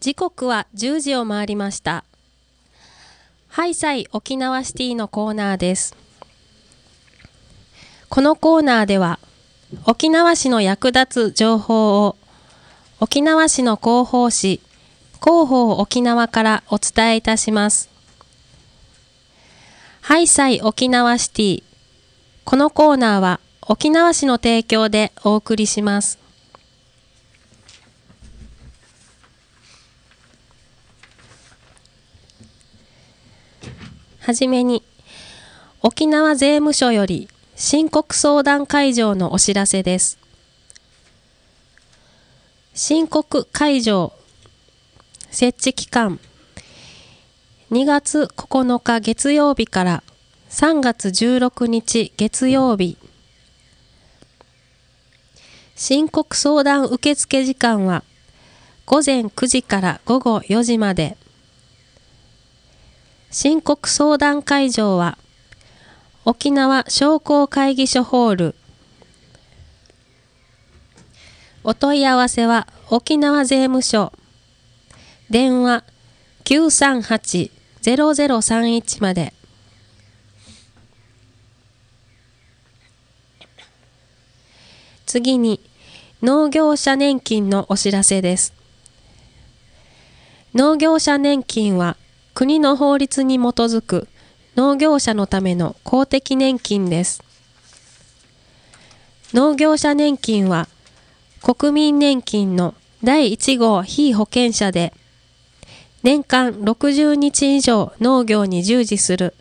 時刻は10時を回りました。ハイサイ沖縄シティのコーナーです。このコーナーでは、沖縄市の役立つ情報を、沖縄市の広報誌、広報沖縄からお伝えいたします。ハイサイ沖縄シティ。このコーナーは沖縄市の提供でお送りします。はじめに、沖縄税務署より申告相談会場のお知らせです。申告会場設置期間2月9日月曜日から3月16日月曜日申告相談受付時間は午前9時から午後4時まで。申告相談会場は沖縄商工会議所ホールお問い合わせは沖縄税務署電話938-0031まで次に農業者年金のお知らせです農業者年金は国の法律に基づく農業者のための公的年金です。農業者年金は国民年金の第1号被保険者で年間60日以上農業に従事する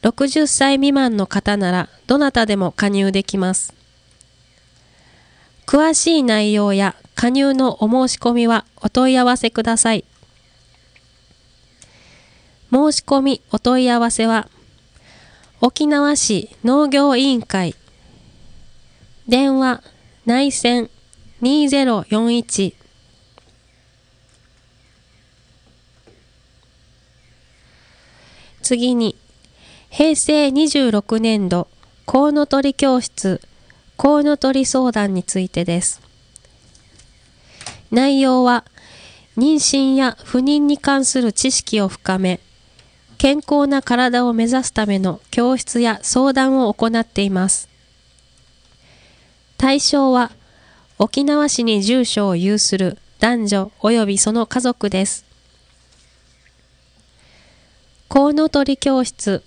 60歳未満の方ならどなたでも加入できます。詳しい内容や加入のお申し込みはお問い合わせください。申し込みお問い合わせは、沖縄市農業委員会、電話内線2041、次に、平成26年度、コウノトリ教室、コウノトリ相談についてです。内容は、妊娠や不妊に関する知識を深め、健康な体を目指すための教室や相談を行っています。対象は沖縄市に住所を有する男女及びその家族です。コウノトリ教室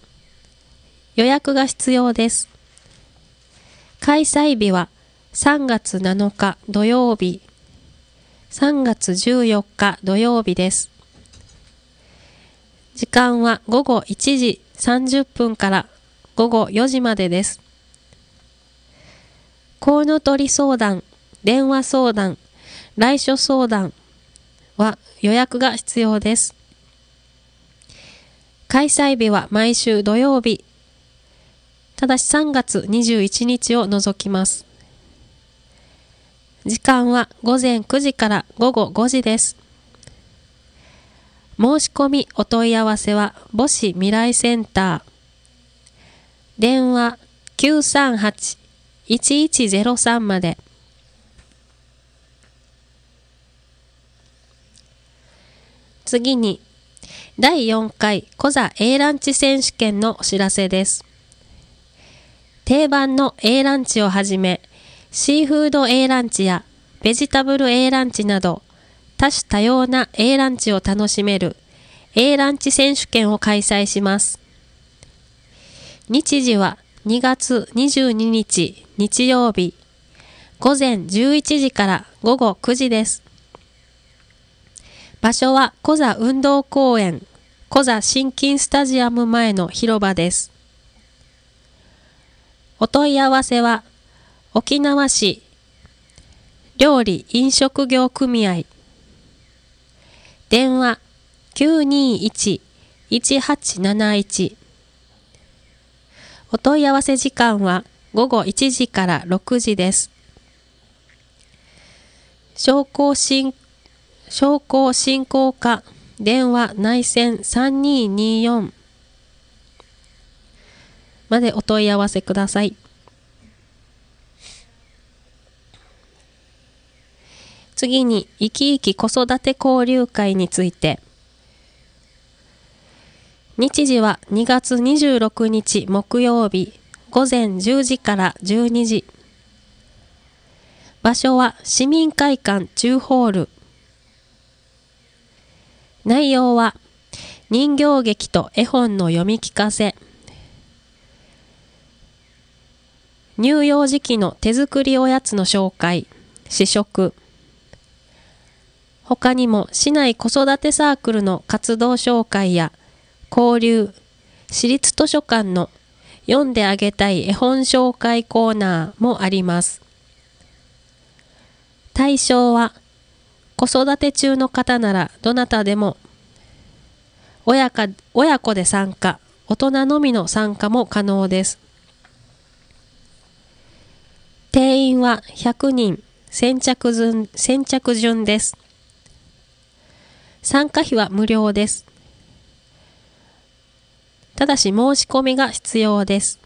予約が必要です。開催日は3月7日土曜日、3月14日土曜日です。時間は午後1時30分から午後4時までです。コウノトリ相談、電話相談、来所相談は予約が必要です。開催日は毎週土曜日。ただし3月21日を除きます。時間は午前9時から午後5時です。申し込みお問い合わせは母子未来センター電話938-1103まで次に第4回コザ A ランチ選手権のお知らせです定番の A ランチをはじめシーフード A ランチやベジタブル A ランチなど多種多様な A ランチを楽しめる A ランチ選手権を開催します。日時は2月22日日曜日午前11時から午後9時です。場所はコザ運動公園コザ新金スタジアム前の広場です。お問い合わせは沖縄市料理飲食業組合電話921-1871お問い合わせ時間は午後1時から6時です。商工振商工振興課電話内線3224までお問い合わせください。次に、生き生き子育て交流会について。日時は2月26日木曜日午前10時から12時。場所は市民会館中ホール。内容は人形劇と絵本の読み聞かせ。乳幼児期の手作りおやつの紹介、試食。他にも市内子育てサークルの活動紹介や交流、私立図書館の読んであげたい絵本紹介コーナーもあります。対象は子育て中の方ならどなたでも親か親子で参加、大人のみの参加も可能です。定員は100人、先着順先着順です。参加費は無料です。ただし申し込みが必要です。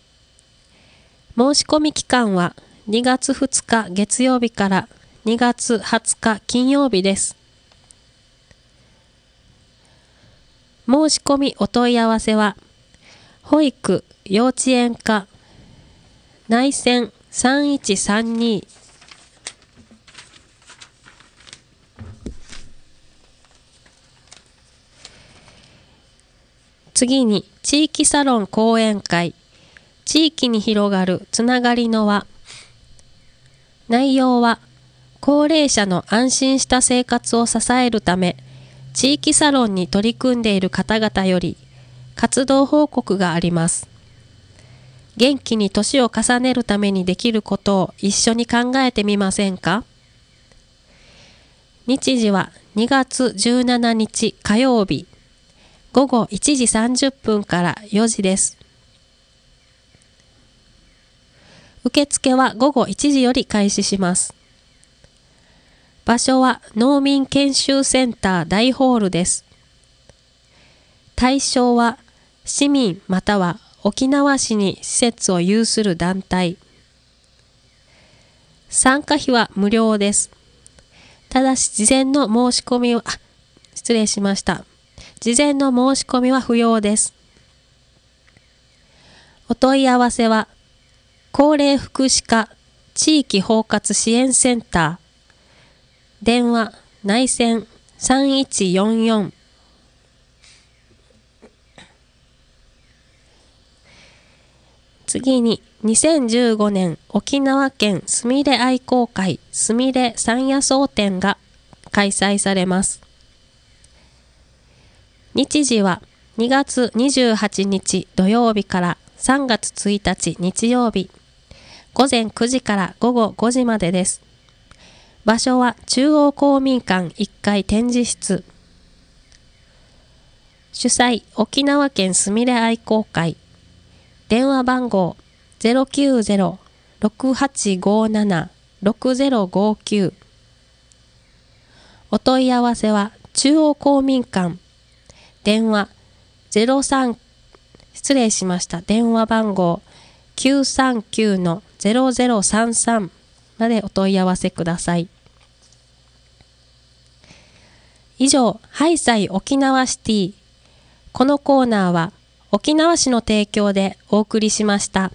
申し込み期間は2月2日月曜日から2月20日金曜日です。申し込みお問い合わせは、保育幼稚園課内線3132次に、地域サロン講演会、地域に広がるつながりの輪。内容は、高齢者の安心した生活を支えるため、地域サロンに取り組んでいる方々より、活動報告があります。元気に年を重ねるためにできることを一緒に考えてみませんか日時は2月17日火曜日午後1時30分から4時です。受付は午後1時より開始します。場所は農民研修センター大ホールです。対象は市民または沖縄市に施設を有する団体。参加費は無料です。ただし事前の申し込みは、あ、失礼しました。事前の申し込みは不要です。お問い合わせは、高齢福祉課地域包括支援センター、電話内線3144、次に、2015年沖縄県すみれ愛好会すみれ山野草展が開催されます。日時は2月28日土曜日から3月1日日曜日、午前9時から午後5時までです。場所は中央公民館1階展示室。主催沖縄県すみれ愛好会。電話番号090-6857-6059。お問い合わせは中央公民館電話03失礼しました電話番号939-0033までお問い合わせください以上ハイサイ沖縄シティこのコーナーは沖縄市の提供でお送りしました。